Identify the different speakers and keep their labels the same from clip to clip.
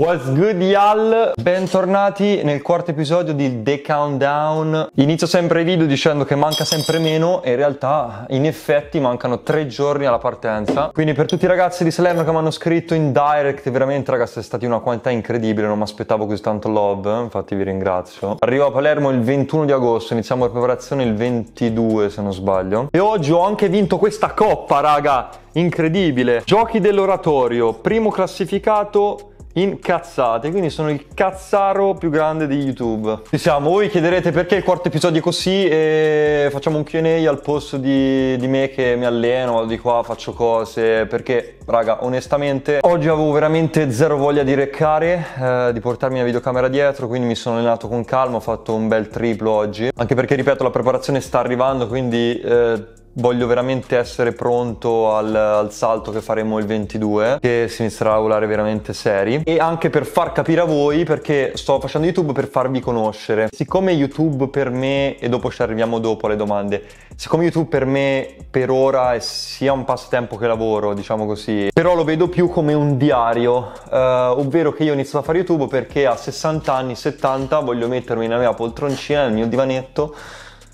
Speaker 1: What's good y'all? Bentornati nel quarto episodio di The Countdown. Inizio sempre i video dicendo che manca sempre meno e in realtà in effetti mancano tre giorni alla partenza. Quindi per tutti i ragazzi di Salerno che mi hanno scritto in direct, veramente ragazzi è stata una quantità incredibile, non mi aspettavo così tanto love, infatti vi ringrazio. Arrivo a Palermo il 21 di agosto, iniziamo la preparazione il 22 se non sbaglio. E oggi ho anche vinto questa coppa raga, incredibile. Giochi dell'oratorio, primo classificato incazzate, quindi sono il cazzaro più grande di YouTube. Ci siamo, voi chiederete perché il quarto episodio è così e facciamo un Q&A al posto di, di me che mi alleno, di qua, faccio cose, perché raga, onestamente, oggi avevo veramente zero voglia di reccare, eh, di portarmi la videocamera dietro, quindi mi sono allenato con calma, ho fatto un bel triplo oggi, anche perché ripeto la preparazione sta arrivando, quindi... Eh, voglio veramente essere pronto al, al, salto che faremo il 22 che si inizierà a volare veramente seri e anche per far capire a voi perché sto facendo youtube per farvi conoscere siccome youtube per me e dopo ci arriviamo dopo alle domande siccome youtube per me per ora è sia un passatempo che lavoro diciamo così però lo vedo più come un diario eh, ovvero che io ho iniziato a fare youtube perché a 60 anni 70 voglio mettermi nella mia poltroncina nel mio divanetto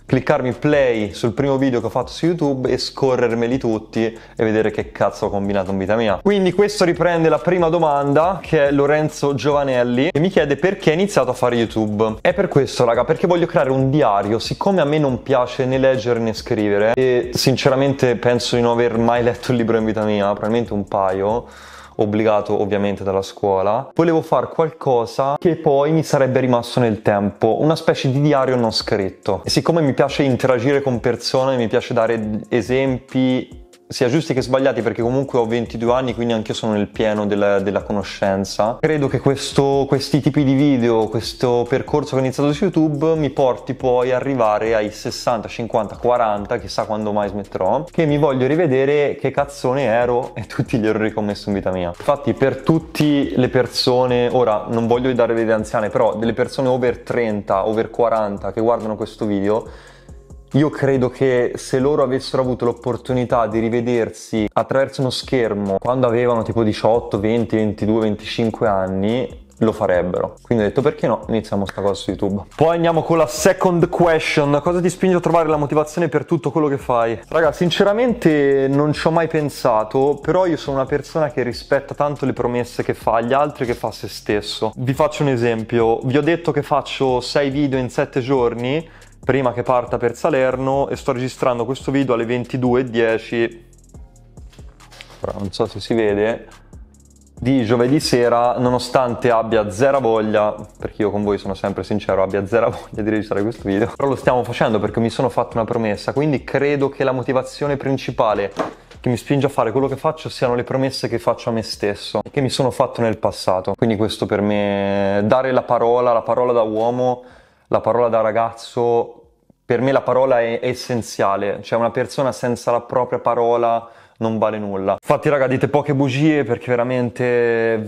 Speaker 1: cliccarmi play sul primo video che ho fatto su YouTube e scorrermeli tutti e vedere che cazzo ho combinato in vita mia. Quindi questo riprende la prima domanda che è Lorenzo Giovanelli e mi chiede perché hai iniziato a fare YouTube. È per questo raga, perché voglio creare un diario, siccome a me non piace né leggere né scrivere e sinceramente penso di non aver mai letto un libro in vita mia, probabilmente un paio obbligato ovviamente dalla scuola, volevo fare qualcosa che poi mi sarebbe rimasto nel tempo, una specie di diario non scritto. E siccome mi piace interagire con persone, mi piace dare esempi sia giusti che sbagliati perché comunque ho 22 anni quindi anch'io sono nel pieno della, della conoscenza credo che questo, questi tipi di video questo percorso che ho iniziato su youtube mi porti poi ad arrivare ai 60 50 40 chissà quando mai smetterò che mi voglio rivedere che cazzone ero e tutti gli errori che ho messo in vita mia infatti per tutte le persone ora non voglio dare delle anziane però delle persone over 30 over 40 che guardano questo video io credo che se loro avessero avuto l'opportunità di rivedersi attraverso uno schermo quando avevano tipo 18, 20, 22, 25 anni, lo farebbero. Quindi ho detto perché no, iniziamo sta cosa su YouTube. Poi andiamo con la second question. Cosa ti spinge a trovare la motivazione per tutto quello che fai? Raga, sinceramente non ci ho mai pensato, però io sono una persona che rispetta tanto le promesse che fa agli altri che fa a se stesso. Vi faccio un esempio. Vi ho detto che faccio 6 video in 7 giorni prima che parta per Salerno e sto registrando questo video alle 22.10, non so se si vede, di giovedì sera, nonostante abbia zero voglia, perché io con voi sono sempre sincero, abbia zero voglia di registrare questo video, però lo stiamo facendo perché mi sono fatto una promessa, quindi credo che la motivazione principale che mi spinge a fare quello che faccio siano le promesse che faccio a me stesso e che mi sono fatto nel passato. Quindi questo per me dare la parola, la parola da uomo la parola da ragazzo, per me la parola è essenziale, cioè una persona senza la propria parola non vale nulla. Infatti raga dite poche bugie perché veramente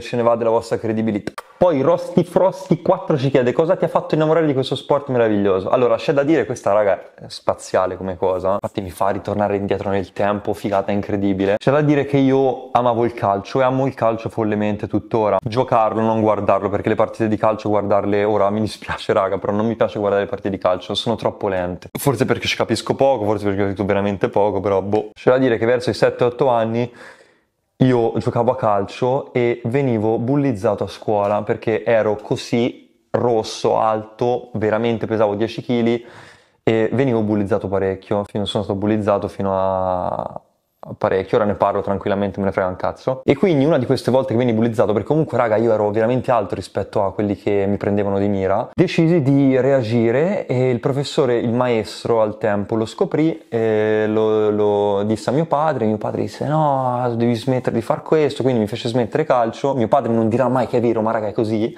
Speaker 1: ce ne va della vostra credibilità. Poi Rosti Frosti 4 ci chiede cosa ti ha fatto innamorare di questo sport meraviglioso. Allora, c'è da dire, questa raga è spaziale come cosa, infatti mi fa ritornare indietro nel tempo, figata incredibile. C'è da dire che io amavo il calcio e amo il calcio follemente tuttora. Giocarlo, non guardarlo, perché le partite di calcio guardarle ora mi dispiace raga, però non mi piace guardare le partite di calcio, sono troppo lente. Forse perché ci capisco poco, forse perché ho capito veramente poco, però boh. C'è da dire che verso i 7-8 anni io giocavo a calcio e venivo bullizzato a scuola perché ero così rosso, alto, veramente pesavo 10 kg e venivo bullizzato parecchio. Sono stato bullizzato fino a parecchio, ora ne parlo tranquillamente, me ne frega un cazzo. E quindi una di queste volte che vieni bullizzato, perché comunque raga io ero veramente alto rispetto a quelli che mi prendevano di mira, decisi di reagire e il professore, il maestro al tempo lo scoprì e lo, lo disse a mio padre, mio padre disse no, devi smettere di far questo, quindi mi fece smettere calcio, mio padre non dirà mai che è vero, ma raga è così,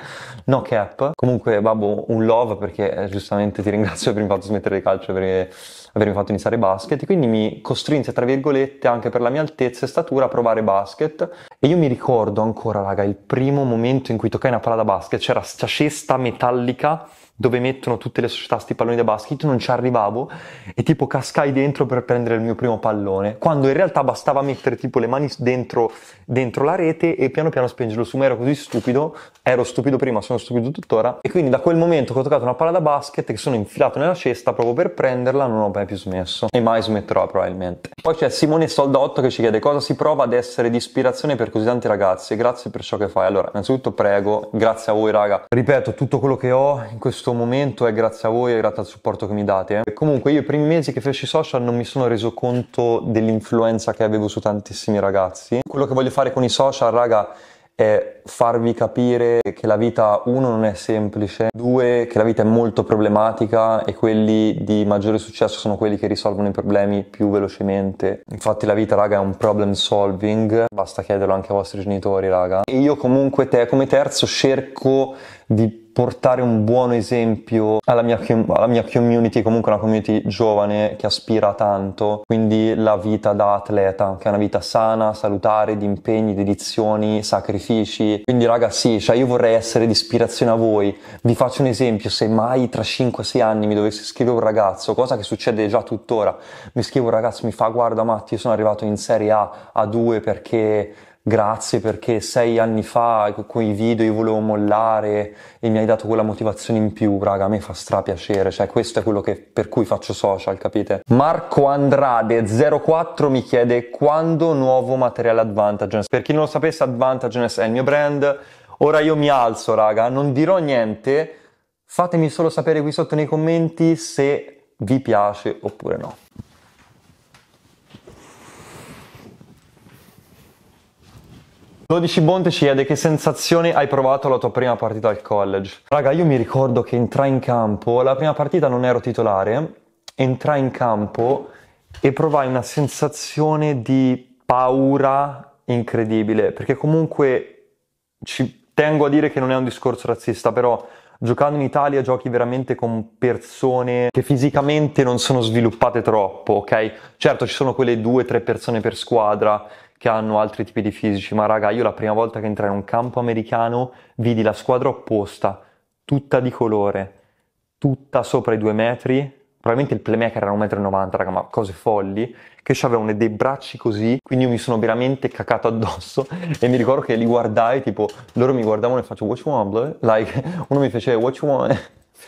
Speaker 1: no cap. Comunque babbo un love perché eh, giustamente ti ringrazio per avermi fatto smettere di calcio perché avermi fatto iniziare basket e quindi mi costrinse, tra virgolette, anche per la mia altezza e statura a provare basket. E io mi ricordo ancora, raga, il primo momento in cui toccai una palla da basket, c'era sta cesta metallica dove mettono tutte le società sti palloni da basket, non ci arrivavo e tipo cascai dentro per prendere il mio primo pallone, quando in realtà bastava mettere tipo le mani dentro, dentro la rete e piano piano spingerlo su, ma ero così stupido, ero stupido prima, sono stupido tuttora e quindi da quel momento che ho toccato una palla da basket che sono infilato nella cesta proprio per prenderla non ho mai più smesso e mai smetterò probabilmente. Poi c'è Simone Soldotto che ci chiede cosa si prova ad essere di ispirazione per così tanti ragazzi, grazie per ciò che fai. Allora, innanzitutto prego, grazie a voi raga, ripeto tutto quello che ho in questo questo momento è grazie a voi e grazie al supporto che mi date. Eh. Comunque io i primi mesi che feci social non mi sono reso conto dell'influenza che avevo su tantissimi ragazzi. Quello che voglio fare con i social, raga, è farvi capire che la vita, uno, non è semplice, due, che la vita è molto problematica e quelli di maggiore successo sono quelli che risolvono i problemi più velocemente. Infatti la vita, raga, è un problem solving, basta chiederlo anche ai vostri genitori, raga. E io comunque, te, come terzo, cerco di portare un buon esempio alla mia, alla mia community, comunque una community giovane che aspira tanto, quindi la vita da atleta, che è una vita sana, salutare, di impegni, dedizioni, sacrifici. Quindi ragazzi, sì, cioè io vorrei essere di ispirazione a voi. Vi faccio un esempio, se mai tra 5-6 anni mi dovesse scrivere un ragazzo, cosa che succede già tuttora, mi scrive un ragazzo, mi fa guarda Matti, io sono arrivato in Serie A, A2 perché grazie perché sei anni fa con i video io volevo mollare e mi hai dato quella motivazione in più, raga, a me fa strapiacere, cioè questo è quello che, per cui faccio social, capite? Marco Andrade04 mi chiede quando nuovo materiale Advantageness. Per chi non lo sapesse, Advantageness è il mio brand, ora io mi alzo, raga, non dirò niente, fatemi solo sapere qui sotto nei commenti se vi piace oppure no. 12 Bonte ci chiede che sensazione hai provato la tua prima partita al college. Raga, io mi ricordo che entrai in campo, la prima partita non ero titolare, entrai in campo e provai una sensazione di paura incredibile, perché comunque ci tengo a dire che non è un discorso razzista, però giocando in Italia giochi veramente con persone che fisicamente non sono sviluppate troppo, ok? Certo, ci sono quelle due o tre persone per squadra che hanno altri tipi di fisici, ma raga, io la prima volta che entrai in un campo americano vidi la squadra opposta, tutta di colore, tutta sopra i due metri, probabilmente il playmaker era 1,90 m, raga, ma cose folli, che avevano dei bracci così, quindi io mi sono veramente cacato addosso e mi ricordo che li guardai, tipo, loro mi guardavano e faccio watch one, want, Like, uno mi fece watch one,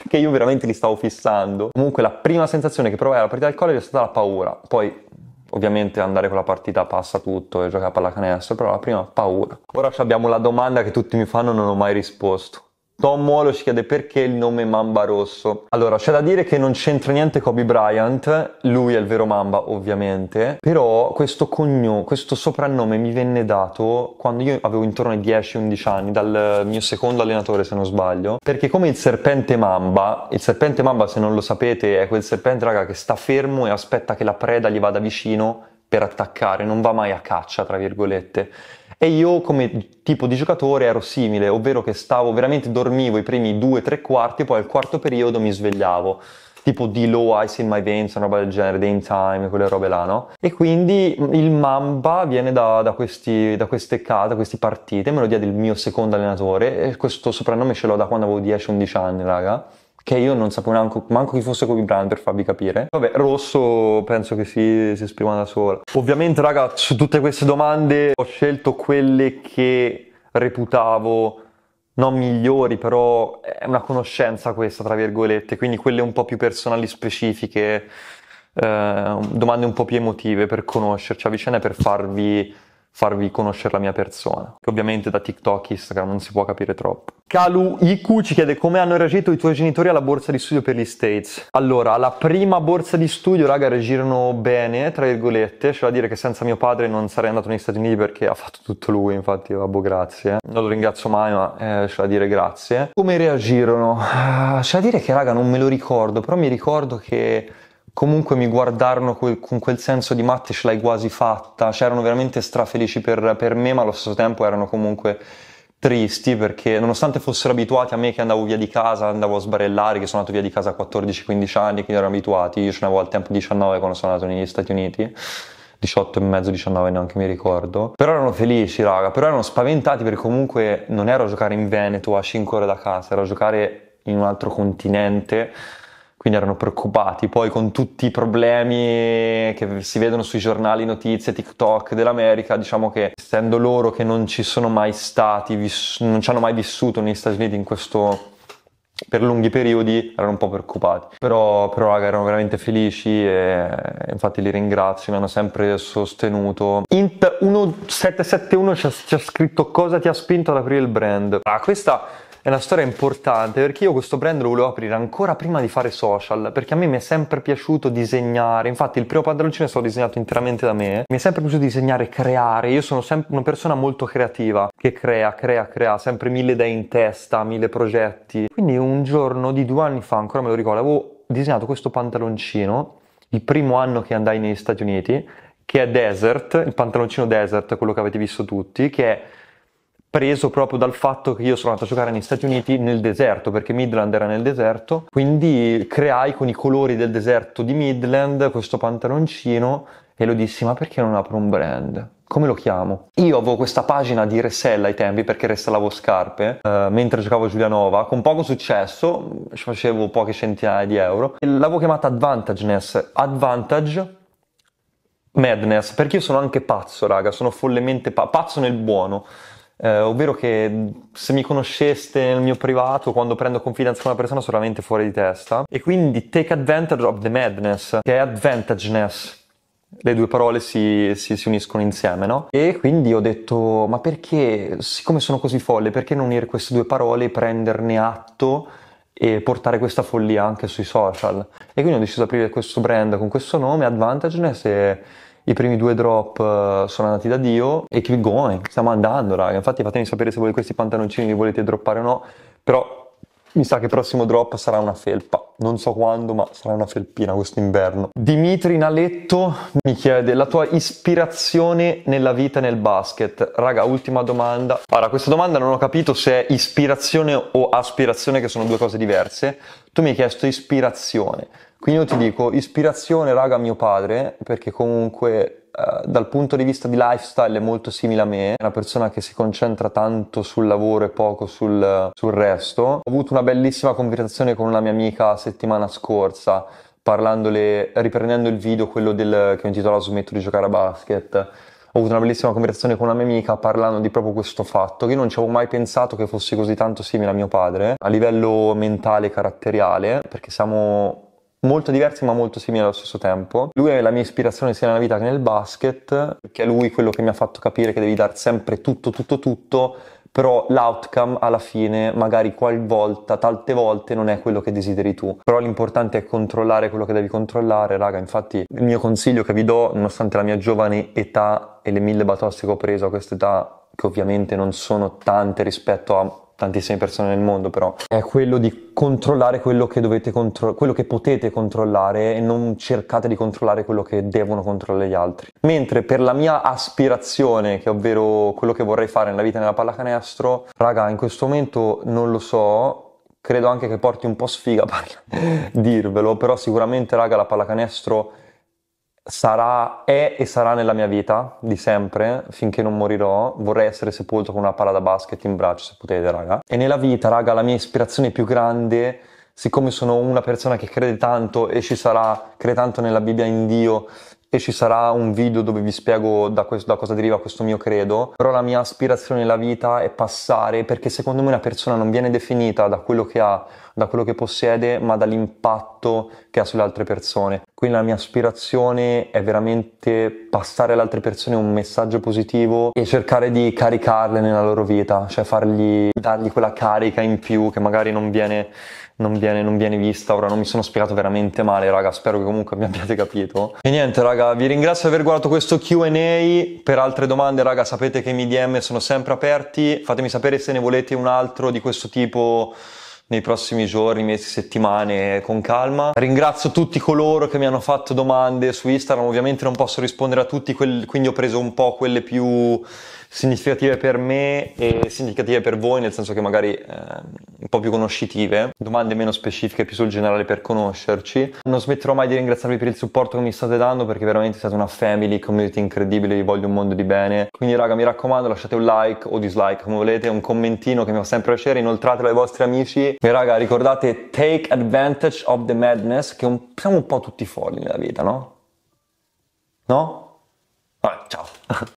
Speaker 1: che io veramente li stavo fissando. Comunque la prima sensazione che provai alla partita del college è stata la paura, poi ovviamente andare con la partita passa tutto e giocare a pallacanestro, però la prima paura. Ora abbiamo la domanda che tutti mi fanno e non ho mai risposto. Tom ci chiede perché il nome Mamba Rosso. Allora, c'è da dire che non c'entra niente Kobe Bryant, lui è il vero Mamba ovviamente, però questo cognome, questo soprannome mi venne dato quando io avevo intorno ai 10-11 anni, dal mio secondo allenatore se non sbaglio, perché come il serpente Mamba, il serpente Mamba se non lo sapete è quel serpente raga che sta fermo e aspetta che la preda gli vada vicino per attaccare, non va mai a caccia tra virgolette. E io come tipo di giocatore ero simile, ovvero che stavo veramente dormivo i primi due, tre quarti, poi al quarto periodo mi svegliavo tipo di Low Ice in My Veins, una roba del genere, day in time, quelle robe là, no? E quindi il Mamba viene da, da, questi, da queste case, da queste partite, me lo melodia del mio secondo allenatore, e questo soprannome ce l'ho da quando avevo 10-11 anni, raga che io non sapevo neanche, manco chi fosse Kobe Bryant per farvi capire. Vabbè, rosso penso che si, si esprima da sola. Ovviamente, raga, su tutte queste domande ho scelto quelle che reputavo non migliori, però è una conoscenza questa, tra virgolette, quindi quelle un po' più personali specifiche, eh, domande un po' più emotive per conoscerci a vicenda e per farvi farvi conoscere la mia persona, che ovviamente da TikTok e Instagram non si può capire troppo. Kalu Iku ci chiede come hanno reagito i tuoi genitori alla borsa di studio per gli States. Allora, alla prima borsa di studio, raga, reagirono bene, tra virgolette, c'è da dire che senza mio padre non sarei andato negli Stati Uniti perché ha fatto tutto lui, infatti, vabbè, grazie. Non lo ringrazio mai, ma eh, c'è da dire grazie. Come reagirono? Ah, c'è da dire che, raga, non me lo ricordo, però mi ricordo che comunque mi guardarono quel, con quel senso di Matti ce l'hai quasi fatta, cioè erano veramente strafelici per, per me, ma allo stesso tempo erano comunque tristi perché nonostante fossero abituati a me che andavo via di casa, andavo a sbarellare, che sono andato via di casa a 14-15 anni, quindi erano abituati, io ce ne avevo al tempo 19 quando sono andato negli Stati Uniti. 18 e mezzo, 19 neanche mi ricordo. Però erano felici, raga, però erano spaventati perché comunque non ero a giocare in Veneto a 5 ore da casa, ero a giocare in un altro continente quindi erano preoccupati. Poi con tutti i problemi che si vedono sui giornali, notizie, TikTok dell'America, diciamo che essendo loro che non ci sono mai stati, viss- non ci hanno mai vissuto negli Stati Uniti in questo per lunghi periodi erano un po' preoccupati, però, però raga, erano veramente felici e infatti li ringrazio, mi hanno sempre sostenuto. Int1771 ci ha, scritto cosa ti ha spinto ad aprire il brand. Ah, questa è una storia importante perché io questo brand lo volevo aprire ancora prima di fare social, perché a me mi è sempre piaciuto disegnare, infatti il primo padroncino è stato disegnato interamente da me, mi è sempre piaciuto disegnare, creare, io sono sempre una persona molto creativa, che crea, crea, crea, sempre mille idee in testa, mille progetti. Quindi un giorno di due anni fa, ancora me lo ricordo, avevo disegnato questo pantaloncino, il primo anno che andai negli Stati Uniti, che è Desert, il pantaloncino Desert, quello che avete visto tutti, che è preso proprio dal fatto che io sono andato a giocare negli Stati Uniti nel deserto, perché Midland era nel deserto, quindi creai con i colori del deserto di Midland questo pantaloncino e lo dissi ma perché non apro un brand? Come lo chiamo? Io avevo questa pagina di resell ai tempi perché resellavo scarpe eh, mentre giocavo a Giulianova con poco successo, facevo poche centinaia di euro e l'avevo chiamata Advantageness, Advantage Madness perché io sono anche pazzo raga, sono follemente pa- pazzo nel buono eh, ovvero che se mi conosceste nel mio privato, quando prendo confidenza con una persona, solamente fuori di testa. E quindi take advantage of the madness, che è advantageness. Le due parole si, si, si uniscono insieme, no? E quindi ho detto, ma perché, siccome sono così folle, perché non unire queste due parole, e prenderne atto e portare questa follia anche sui social? E quindi ho deciso di aprire questo brand con questo nome, Advantageness, e i primi due drop eh, sono andati da Dio e keep going, stiamo andando raga, infatti fatemi sapere se voi questi pantaloncini li volete droppare o no, però mi sa che il prossimo drop sarà una felpa. Non so quando, ma sarà una felpina questo inverno. Dimitri Naletto mi chiede la tua ispirazione nella vita e nel basket. Raga, ultima domanda. Allora, questa domanda non ho capito se è ispirazione o aspirazione, che sono due cose diverse. Tu mi hai chiesto ispirazione. Quindi io ti dico ispirazione, raga, mio padre, perché comunque eh, dal punto di vista di lifestyle è molto simile a me, è una persona che si concentra tanto sul lavoro e poco sul, sul resto. Ho avuto una bellissima conversazione con una mia amica settimana scorsa, parlandole, riprendendo il video, quello del, che ho intitolato Smetto di giocare a basket. Ho avuto una bellissima conversazione con una mia amica parlando di proprio questo fatto, che io non ci avevo mai pensato che fossi così tanto simile a mio padre, a livello mentale e caratteriale, perché siamo molto diversi ma molto simili allo stesso tempo. Lui è la mia ispirazione sia nella vita che nel basket, perché è lui quello che mi ha fatto capire che devi dare sempre tutto, tutto, tutto, però l'outcome alla fine magari qualvolta, tante volte non è quello che desideri tu, però l'importante è controllare quello che devi controllare, raga, infatti il mio consiglio che vi do, nonostante la mia giovane età e le mille batoste che ho preso a quest'età, che ovviamente non sono tante rispetto a tantissime persone nel mondo però, è quello di controllare quello che, contro- quello che potete controllare e non cercate di controllare quello che devono controllare gli altri. Mentre per la mia aspirazione, che ovvero quello che vorrei fare nella vita nella pallacanestro, raga, in questo momento non lo so, credo anche che porti un po' sfiga a dirvelo, però sicuramente raga la pallacanestro sarà, è e sarà nella mia vita di sempre, finché non morirò, vorrei essere sepolto con una palla da basket in braccio, se potete, raga. E nella vita, raga, la mia ispirazione più grande, siccome sono una persona che crede tanto e ci sarà, crede tanto nella Bibbia in Dio e ci sarà un video dove vi spiego da, questo, da cosa deriva questo mio credo, però la mia aspirazione nella vita è passare, perché secondo me una persona non viene definita da quello che ha da quello che possiede, ma dall'impatto che ha sulle altre persone. Quindi la mia aspirazione è veramente passare alle altre persone un messaggio positivo e cercare di caricarle nella loro vita, cioè fargli, dargli quella carica in più che magari non viene, non viene, non viene vista. Ora non mi sono spiegato veramente male, raga, spero che comunque mi abbiate capito. E niente, raga, vi ringrazio di aver guardato questo QA. Per altre domande, raga, sapete che i miei DM sono sempre aperti. Fatemi sapere se ne volete un altro di questo tipo nei prossimi giorni, mesi, settimane con calma. Ringrazio tutti coloro che mi hanno fatto domande su Instagram, ovviamente non posso rispondere a tutti, quindi ho preso un po' quelle più significative per me e significative per voi, nel senso che magari eh, un po' più conoscitive, domande meno specifiche, più sul generale per conoscerci. Non smetterò mai di ringraziarvi per il supporto che mi state dando perché veramente siete una family, community incredibile, vi voglio un mondo di bene. Quindi raga, mi raccomando, lasciate un like o dislike come volete, un commentino che mi fa sempre piacere, inoltratelo ai vostri amici. E raga, ricordate take advantage of the madness che un, siamo un po' tutti folli nella vita, no? No? Vabbè, ciao.